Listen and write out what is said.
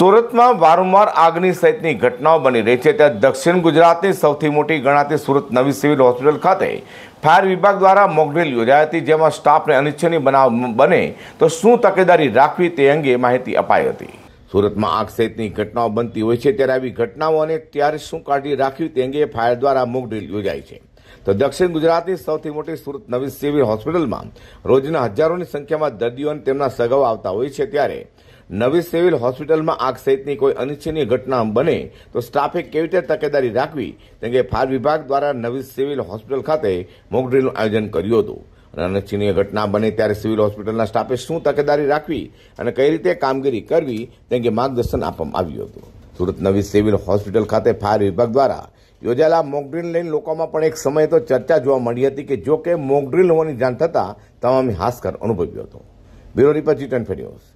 સુરતમાં વારંવાર આગની સહિતની ઘટનાઓ બની રહી છે ત્યારે દક્ષિણ ગુજરાતની સૌથી મોટી ગણાતી સુરત નવી સિવિલ હોસ્પિટલ ખાતે ફાયર વિભાગ દ્વારા મોકડ્રીલ યોજાઈ હતી જેમાં સ્ટાફને અનિચ્છનીય બનાવ બને તો શું તકેદારી રાખવી તે અંગે માહિતી અપાઈ હતી સુરતમાં આગ સહિતની ઘટનાઓ બનતી હોય છે ત્યારે આવી ઘટનાઓ અને ત્યારે શું કાળજી રાખવી તે અંગે ફાયર દ્વારા મોકડ્રીલ યોજાઈ છે તો દક્ષિણ ગુજરાતની સૌથી મોટી સુરત નવી સિવિલ હોસ્પિટલમાં રોજના હજારોની સંખ્યામાં દર્દીઓ અને તેમના સગાઓ આવતા હોય છે ત્યારે નવી સિવિલ હોસ્પિટલમાં આગ સહિતની કોઈ અનિચ્છનીય ઘટના બને તો સ્ટાફે કેવી રીતે તકેદારી રાખવી તે અંગે ફાયર વિભાગ દ્વારા નવી સિવિલ હોસ્પિટલ ખાતે મોકડ્રીલનું આયોજન કર્યું હતું અને અનિચ્છનીય ઘટના બને ત્યારે સિવિલ હોસ્પિટલના સ્ટાફે શું તકેદારી રાખવી અને કઈ રીતે કામગીરી કરવી તે અંગે માર્ગદર્શન આપવામાં આવ્યું હતું સુરત નવી સિવિલ હોસ્પિટલ ખાતે ફાયર વિભાગ દ્વારા યોજાયેલા મોકડ્રીલ લઈને લોકોમાં પણ એક સમય તો ચર્ચા જોવા મળી હતી કે જો કે મોકડ્રીલ હોવાની જાણ થતાં તમામે હાસ્કર અનુભવ્યો હતો bureau report G twenty news